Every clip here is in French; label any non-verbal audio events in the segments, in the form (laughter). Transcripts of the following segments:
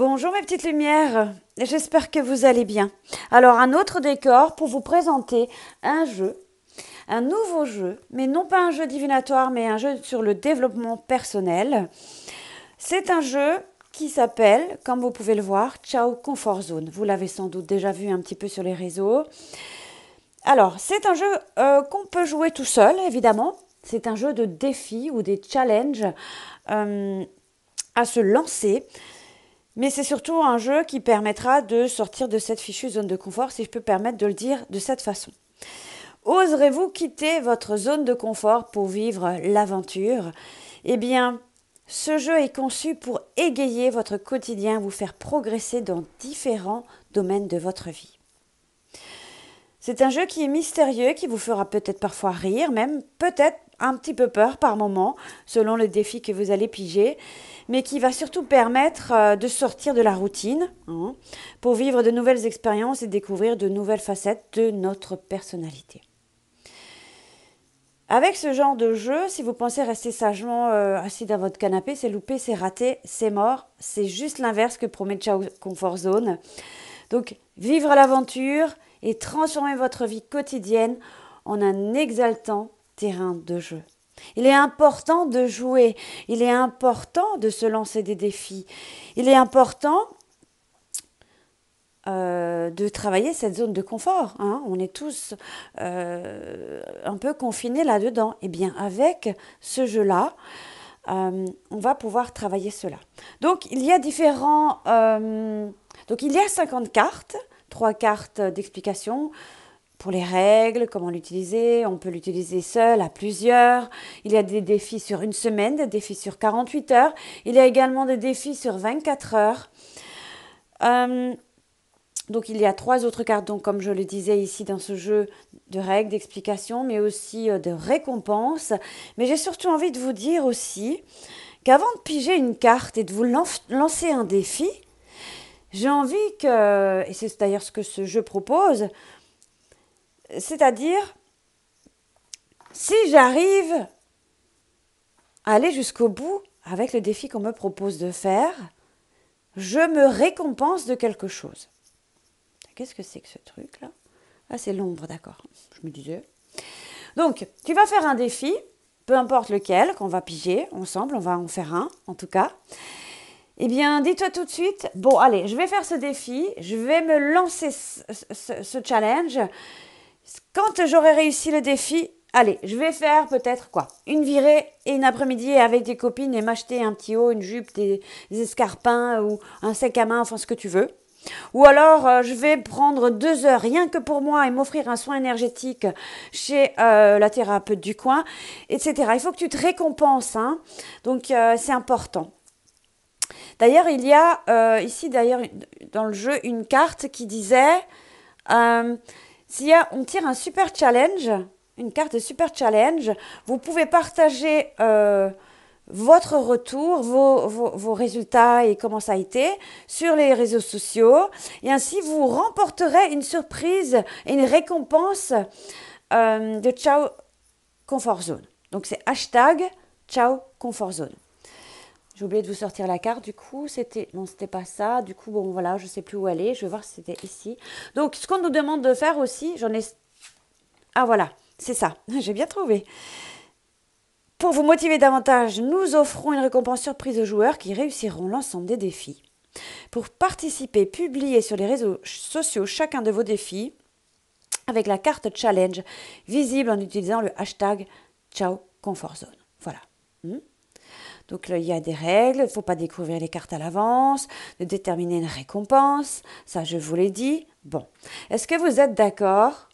Bonjour mes petites lumières, j'espère que vous allez bien. Alors un autre décor pour vous présenter un jeu, un nouveau jeu, mais non pas un jeu divinatoire, mais un jeu sur le développement personnel. C'est un jeu qui s'appelle, comme vous pouvez le voir, Ciao Comfort Zone. Vous l'avez sans doute déjà vu un petit peu sur les réseaux. Alors c'est un jeu euh, qu'on peut jouer tout seul, évidemment. C'est un jeu de défis ou des challenges euh, à se lancer mais c'est surtout un jeu qui permettra de sortir de cette fichue zone de confort, si je peux permettre de le dire de cette façon. Oserez-vous quitter votre zone de confort pour vivre l'aventure Eh bien, ce jeu est conçu pour égayer votre quotidien, vous faire progresser dans différents domaines de votre vie. C'est un jeu qui est mystérieux, qui vous fera peut-être parfois rire, même peut-être un petit peu peur par moment, selon le défi que vous allez piger, mais qui va surtout permettre euh, de sortir de la routine hein, pour vivre de nouvelles expériences et découvrir de nouvelles facettes de notre personnalité. Avec ce genre de jeu, si vous pensez rester sagement euh, assis dans votre canapé, c'est loupé, c'est raté, c'est mort. C'est juste l'inverse que promet Chao Comfort Zone. Donc, vivre l'aventure et transformer votre vie quotidienne en un exaltant terrain de jeu. Il est important de jouer, il est important de se lancer des défis, il est important euh, de travailler cette zone de confort. Hein. On est tous euh, un peu confinés là-dedans. Et eh bien avec ce jeu-là, euh, on va pouvoir travailler cela. Donc il y a différents... donc il y a 50 cartes, trois cartes d'explication, pour les règles, comment l'utiliser. On peut l'utiliser seul, à plusieurs. Il y a des défis sur une semaine, des défis sur 48 heures. Il y a également des défis sur 24 heures. Euh, donc il y a trois autres cartes, donc, comme je le disais ici dans ce jeu de règles, d'explications, mais aussi euh, de récompenses. Mais j'ai surtout envie de vous dire aussi qu'avant de piger une carte et de vous lancer un défi, j'ai envie que, et c'est d'ailleurs ce que ce jeu propose, c'est-à-dire, si j'arrive à aller jusqu'au bout avec le défi qu'on me propose de faire, je me récompense de quelque chose. Qu'est-ce que c'est que ce truc-là Ah, c'est l'ombre, d'accord. Je me disais. Donc, tu vas faire un défi, peu importe lequel, qu'on va piger ensemble, on va en faire un, en tout cas. Eh bien, dis-toi tout de suite, bon, allez, je vais faire ce défi, je vais me lancer ce, ce challenge, quand j'aurai réussi le défi, allez, je vais faire peut-être quoi Une virée et une après-midi avec des copines et m'acheter un petit haut, une jupe, des, escarpins ou un sac à main, enfin ce que tu veux. Ou alors, euh, je vais prendre deux heures rien que pour moi et m'offrir un soin énergétique chez euh, la thérapeute du coin, etc. Il faut que tu te récompenses, hein donc euh, c'est important. D'ailleurs, il y a ici, d'ailleurs, dans le jeu, une carte qui disait si on tire un super challenge, une carte super challenge, vous pouvez partager euh, votre retour, vos, résultats et comment ça a été sur les réseaux sociaux. Et ainsi, vous remporterez une surprise et une récompense euh, de Ciao Comfort Zone. Donc, c'est hashtag Ciao Comfort Zone. J'ai oublié de vous sortir la carte, du coup, c'était... Non, c'était pas ça. Du coup, bon, voilà, je ne sais plus où aller. Je vais voir si c'était ici. Donc, ce qu'on nous demande de faire aussi, j'en ai... Ah, voilà, c'est ça. (laughs) J'ai bien trouvé. Pour vous motiver davantage, nous offrons une récompense surprise aux joueurs qui réussiront l'ensemble des défis. Pour participer, publiez sur les réseaux sociaux chacun de vos défis avec la carte challenge visible en utilisant le hashtag Ciao Confort Zone. Voilà. Hmm. Donc là, il y a des règles, il ne faut pas découvrir les cartes à l'avance, de déterminer une récompense, ça je vous l'ai dit. Bon, est-ce que vous êtes d'accord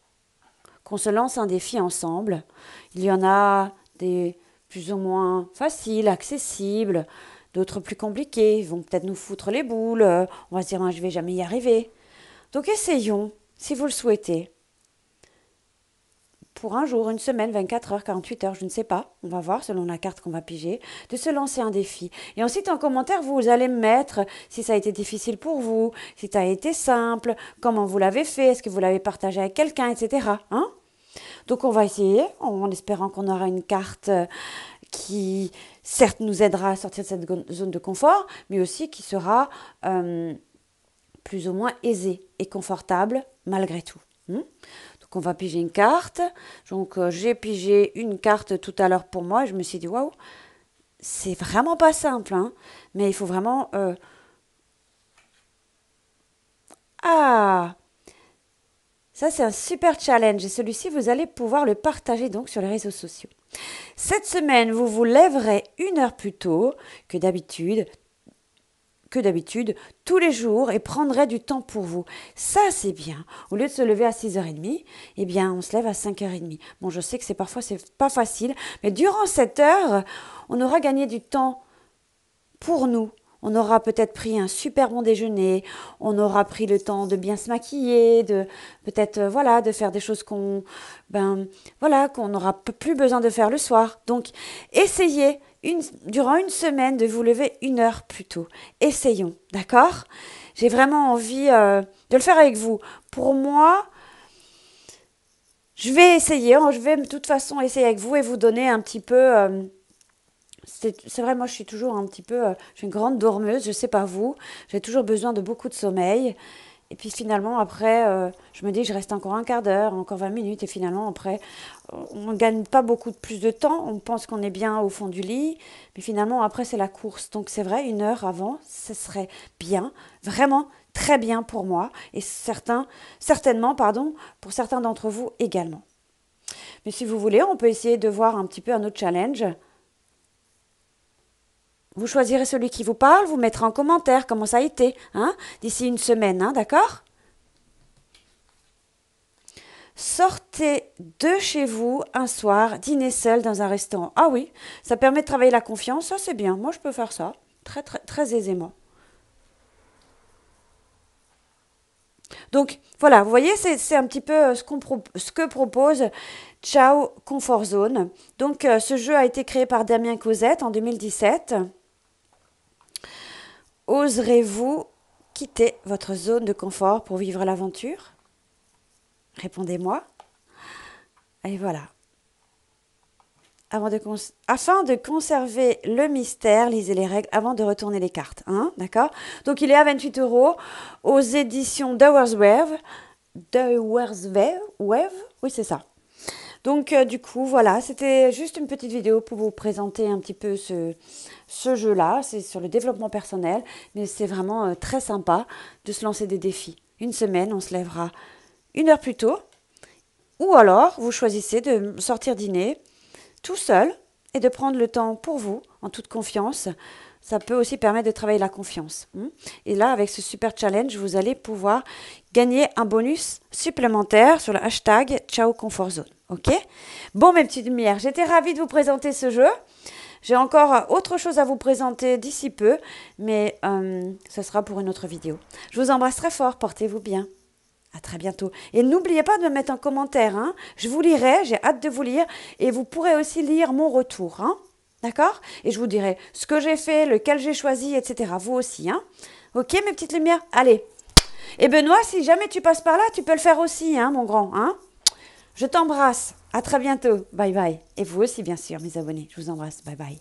qu'on se lance un défi ensemble Il y en a des plus ou moins faciles, accessibles, d'autres plus compliqués, ils vont peut-être nous foutre les boules, on va se dire je vais jamais y arriver. Donc essayons, si vous le souhaitez pour un jour, une semaine, 24 heures, 48 heures, je ne sais pas, on va voir selon la carte qu'on va piger, de se lancer un défi. Et ensuite, en commentaire, vous allez me mettre si ça a été difficile pour vous, si ça a été simple, comment vous l'avez fait, est-ce que vous l'avez partagé avec quelqu'un, etc. Hein. Donc on va essayer, en espérant qu'on aura une carte euh, qui, certes, nous aidera à sortir de cette zone de confort, mais aussi qui sera euh, plus ou moins aisée et confortable malgré tout. Hein va piger une carte. Donc euh, j'ai pigé une carte tout à l'heure pour moi je me suis dit waouh, c'est vraiment pas simple. Hein. Mais il faut vraiment. Euh, ah Ça, c'est un super challenge et celui-ci, vous allez pouvoir le partager donc sur les réseaux sociaux. Cette semaine, vous vous lèverez une heure plus tôt que d'habitude, d'habitude tous les jours et prendrait du temps pour vous. Ça, c'est bien. Au lieu de se lever à 6h30, eh bien, on se lève à 5h30. Bon, je sais que c'est parfois, c'est pas facile, mais durant cette heure, on aura gagné du temps pour nous. On aura peut-être pris un super bon déjeuner, on aura pris le temps de bien se maquiller, de peut-être euh, voilà, de faire des choses qu'on ben voilà, qu'on n'aura plus besoin de faire le soir. Donc essayez, durant une semaine de vous lever une heure plus tôt. Essayons, d'accord J'ai vraiment envie euh, de le faire avec vous. Pour moi, je vais essayer. Hein, je vais de toute façon essayer avec vous et vous donner un petit peu... Euh, c'est vrai, moi je suis toujours un petit peu... Euh, je suis une grande dormeuse, je sais pas vous. J'ai toujours besoin de beaucoup de sommeil. Et puis finalement, après, euh, je me dis, je reste encore un quart d'heure, encore 20 minutes. Et finalement, après, on ne gagne pas beaucoup de plus de temps. On pense qu'on est bien au fond du lit. Mais finalement, après, c'est la course. Donc c'est vrai, une heure avant, ce serait bien, vraiment très bien pour moi. Et certains, certainement, pardon, pour certains d'entre vous également. Mais si vous voulez, on peut essayer de voir un petit peu un autre challenge. Vous choisirez celui qui vous parle, vous mettrez en commentaire comment ça a été, hein, d'ici une semaine, hein, d'accord Sortez de chez vous un soir, dînez seul dans un restaurant. Ah oui, ça permet de travailler la confiance, ça c'est bien. Moi je peux faire ça très très, aisément. Donc voilà, vous voyez, c'est un petit peu euh, ce, ce que propose Ciao Comfort Zone. Donc euh, ce jeu a été créé par Damien Cosette en 2017. Oserez-vous quitter votre zone de confort pour vivre l'aventure Répondez-moi. Et voilà. Avant de afin de conserver le mystère, lisez les règles avant de retourner les cartes. Hein D'accord Donc il est à 28 euros aux éditions Dowers Wave Oui, c'est ça. Donc euh, du coup, voilà, c'était juste une petite vidéo pour vous présenter un petit peu ce, jeu-là. C'est sur le développement personnel, mais c'est vraiment euh, très sympa de se lancer des défis. Une semaine, on se lèvera une heure plus tôt, ou alors vous choisissez de sortir dîner tout seul et de prendre le temps pour vous en toute confiance ça peut aussi permettre de travailler la confiance. Hein. Et là, avec ce super challenge, vous allez pouvoir gagner un bonus supplémentaire sur le hashtag Ciao Comfort Zone. Ok Bon, mes petites lumières, j'étais ravie de vous présenter ce jeu. J'ai encore euh, autre chose à vous présenter d'ici peu, mais euh, ce sera pour une autre vidéo. Je vous embrasse très fort, portez-vous bien. À très bientôt. Et n'oubliez pas de me mettre un commentaire. Hein. Je vous lirai, j'ai hâte de vous lire. Et vous pourrez aussi lire mon retour. Hein. D'accord Et je vous dirai ce que j'ai fait, lequel j'ai choisi, etc. Vous aussi, hein Ok, mes petites lumières Allez. Et eh, Benoît, si jamais tu passes par là, tu peux le faire aussi, hein, mon grand, hein Je t'embrasse. À très bientôt. Bye bye. Et vous aussi, bien sûr, mes abonnés. Je vous embrasse. Bye bye.